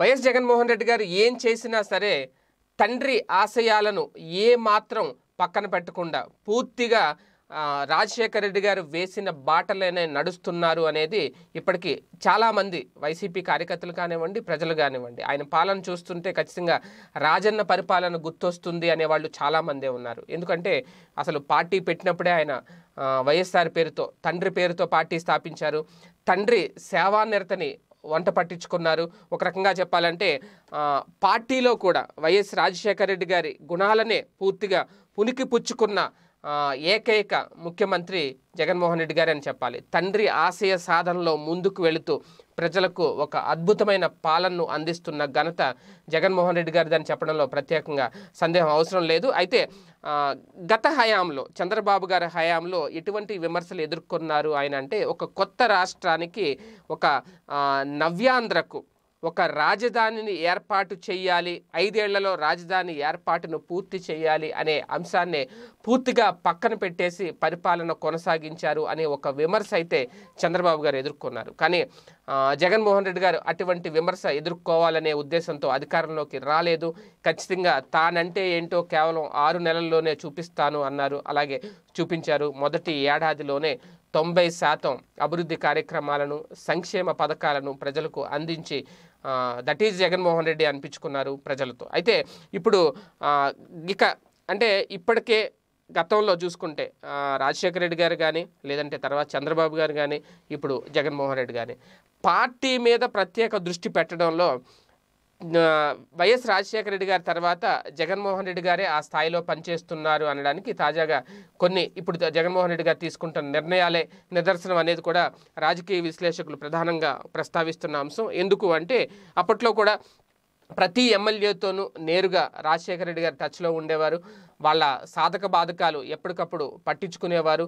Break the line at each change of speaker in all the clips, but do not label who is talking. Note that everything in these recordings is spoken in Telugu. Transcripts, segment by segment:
వైఎస్ జగన్మోహన్ రెడ్డి గారు ఏం చేసినా సరే తండ్రి ఆశయాలను ఏ మాత్రం పక్కన పెట్టకుండా పూర్తిగా రాజశేఖర రెడ్డి గారు వేసిన బాటలేనే నడుస్తున్నారు అనేది ఇప్పటికీ చాలామంది వైసీపీ కార్యకర్తలు కానివ్వండి ప్రజలు కానివ్వండి ఆయన పాలన చూస్తుంటే ఖచ్చితంగా రాజన్న పరిపాలన గుర్తొస్తుంది అనేవాళ్ళు చాలామందే ఉన్నారు ఎందుకంటే అసలు పార్టీ పెట్టినప్పుడే ఆయన వైఎస్ఆర్ పేరుతో తండ్రి పేరుతో పార్టీ స్థాపించారు తండ్రి సేవానిరతని వంట పట్టించుకున్నారు ఒక రకంగా చెప్పాలంటే పార్టీలో కూడా వైఎస్ రాజశేఖర రెడ్డి గారి గుణాలనే పూర్తిగా పునికి పుచ్చుకున్న ఏకైక ముఖ్యమంత్రి జగన్మోహన్ రెడ్డి గారు అని చెప్పాలి తండ్రి ఆశయ సాధనలో ముందుకు వెళుతూ ప్రజలకు ఒక అద్భుతమైన పాలనను అందిస్తున్న ఘనత జగన్మోహన్ రెడ్డి దాన్ని చెప్పడంలో ప్రత్యేకంగా సందేహం అవసరం లేదు అయితే గత హయాంలో చంద్రబాబు గారి హయాంలో ఎటువంటి విమర్శలు ఎదుర్కొన్నారు ఆయన అంటే ఒక కొత్త రాష్ట్రానికి ఒక నవ్యాంధ్రకు ఒక రాజధానిని ఏర్పాటు చేయాలి ఐదేళ్లలో రాజధాని ఏర్పాటును పూర్తి చేయాలి అనే అంశాన్ని పూర్తిగా పక్కన పెట్టేసి పరిపాలన కొనసాగించారు అనే ఒక విమర్శ అయితే చంద్రబాబు గారు ఎదుర్కొన్నారు కానీ జగన్మోహన్ రెడ్డి గారు అటువంటి విమర్శ ఎదుర్కోవాలనే ఉద్దేశంతో అధికారంలోకి రాలేదు ఖచ్చితంగా తానంటే ఏంటో కేవలం ఆరు నెలల్లోనే చూపిస్తాను అన్నారు అలాగే చూపించారు మొదటి ఏడాదిలోనే తొంభై శాతం అభివృద్ధి కార్యక్రమాలను సంక్షేమ పథకాలను ప్రజలకు అందించి దట్ ఈజ్ జగన్మోహన్ రెడ్డి అనిపించుకున్నారు ప్రజలతో అయితే ఇప్పుడు ఇక అంటే ఇప్పటికే గతంలో చూసుకుంటే రాజశేఖర రెడ్డి గారు కానీ లేదంటే తర్వాత చంద్రబాబు గారు కానీ ఇప్పుడు జగన్మోహన్ రెడ్డి కానీ పార్టీ మీద ప్రత్యేక దృష్టి పెట్టడంలో వైఎస్ రాజశేఖర రెడ్డి గారి తర్వాత జగన్మోహన్ రెడ్డి గారే ఆ స్థాయిలో పనిచేస్తున్నారు అనడానికి తాజాగా కొన్ని ఇప్పుడు జగన్మోహన్ రెడ్డి గారు తీసుకుంటున్న నిర్ణయాలే నిదర్శనం అనేది కూడా రాజకీయ విశ్లేషకులు ప్రధానంగా ప్రస్తావిస్తున్న అంశం ఎందుకు అంటే అప్పట్లో కూడా ప్రతి ఎమ్మెల్యేతోనూ నేరుగా రాజశేఖర రెడ్డి గారు టచ్లో ఉండేవారు వాళ్ళ సాధక బాధకాలు ఎప్పటికప్పుడు పట్టించుకునేవారు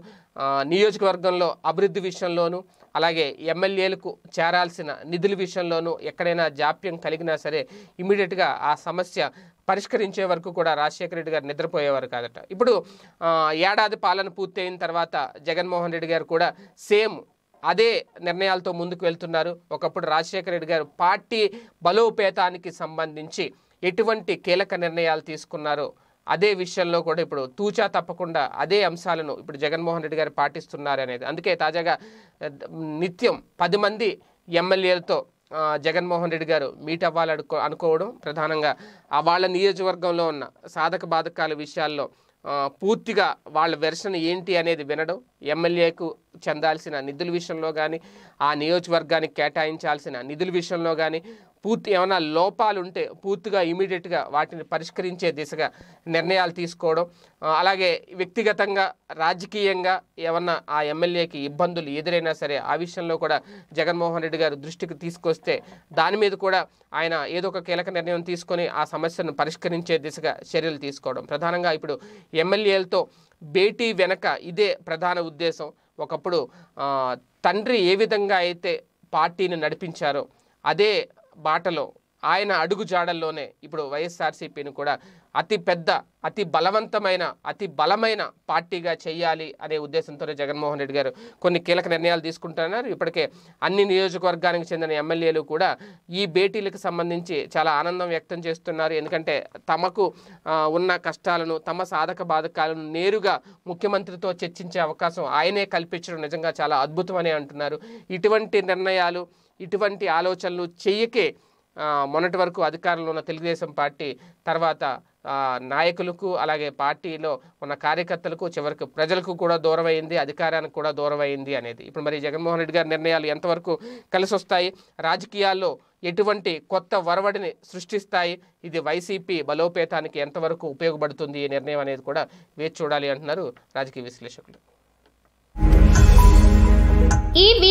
నియోజకవర్గంలో అభివృద్ధి విషయంలోనూ అలాగే ఎమ్మెల్యేలకు చేరాల్సిన నిధుల విషయంలోనూ ఎక్కడైనా జాప్యం కలిగినా సరే ఇమీడియట్గా ఆ సమస్య పరిష్కరించే వరకు కూడా రాజశేఖర రెడ్డి గారు నిద్రపోయేవారు కాదట ఇప్పుడు ఏడాది పాలన పూర్తయిన తర్వాత జగన్మోహన్ రెడ్డి గారు కూడా సేమ్ అదే నిర్ణయాలతో ముందుకు వెళ్తున్నారు ఒకప్పుడు రాజశేఖర రెడ్డి గారు పార్టీ బలోపేతానికి సంబంధించి ఎటువంటి కీలక నిర్ణయాలు తీసుకున్నారో అదే విషయంలో కూడా ఇప్పుడు తూచా తప్పకుండా అదే అంశాలను ఇప్పుడు జగన్మోహన్ రెడ్డి గారు పాటిస్తున్నారు అనేది అందుకే తాజాగా నిత్యం పది మంది ఎమ్మెల్యేలతో జగన్మోహన్ రెడ్డి గారు మీట్ అవ్వాలనుకో అనుకోవడం ప్రధానంగా వాళ్ళ నియోజకవర్గంలో ఉన్న సాధక బాధకాల విషయాల్లో పూర్తిగా వాళ్ళ వెర్షన్ ఏంటి అనేది వినడం ఎమ్మెల్యేకు చెందాల్సిన నిధుల విషయంలో కానీ ఆ నియోజకవర్గానికి కేటాయించాల్సిన నిధుల విషయంలో కానీ పూర్తి ఏమైనా లోపాలు ఉంటే పూర్తిగా ఇమీడియట్గా వాటిని పరిష్కరించే దిశగా నిర్ణయాలు తీసుకోవడం అలాగే వ్యక్తిగతంగా రాజకీయంగా ఏమన్నా ఆ ఎమ్మెల్యేకి ఇబ్బందులు ఎదురైనా సరే ఆ విషయంలో కూడా జగన్మోహన్ రెడ్డి గారు దృష్టికి తీసుకొస్తే దాని మీద కూడా ఆయన ఏదో ఒక కీలక నిర్ణయం తీసుకొని ఆ సమస్యను పరిష్కరించే దిశగా చర్యలు తీసుకోవడం ప్రధానంగా ఇప్పుడు ఎమ్మెల్యేలతో భేటీ వెనక ఇదే ప్రధాన ఉద్దేశం ఒకప్పుడు తండ్రి ఏ విధంగా అయితే పార్టీని నడిపించారో అదే బాటలో ఆయన అడుగు జాడల్లోనే ఇప్పుడు వైఎస్ఆర్సీపీని కూడా అతి పెద్ద అతి బలవంతమైన అతి బలమైన పార్టీగా చేయాలి అనే ఉద్దేశంతోనే జగన్మోహన్ రెడ్డి గారు కొన్ని కీలక నిర్ణయాలు తీసుకుంటున్నారు ఇప్పటికే అన్ని నియోజకవర్గానికి చెందిన ఎమ్మెల్యేలు కూడా ఈ భేటీలకు సంబంధించి చాలా ఆనందం వ్యక్తం చేస్తున్నారు ఎందుకంటే తమకు ఉన్న కష్టాలను తమ సాధక బాధకాలను నేరుగా ముఖ్యమంత్రితో చర్చించే అవకాశం ఆయనే కల్పించడం నిజంగా చాలా అద్భుతమని అంటున్నారు ఇటువంటి నిర్ణయాలు ఇటువంటి ఆలోచనలు చేయకే మొన్నటి వరకు అధికారంలో ఉన్న తెలుగుదేశం పార్టీ తర్వాత నాయకులకు అలాగే పార్టీలో ఉన్న కార్యకర్తలకు చివరికి ప్రజలకు కూడా దూరం అయింది అధికారానికి కూడా దూరం అయింది అనేది ఇప్పుడు మరి జగన్మోహన్ రెడ్డి గారి నిర్ణయాలు ఎంతవరకు కలిసి వస్తాయి రాజకీయాల్లో ఎటువంటి కొత్త వరవడిని సృష్టిస్తాయి ఇది వైసీపీ బలోపేతానికి ఎంతవరకు ఉపయోగపడుతుంది ఈ నిర్ణయం అనేది కూడా వేచి చూడాలి అంటున్నారు రాజకీయ విశ్లేషకులు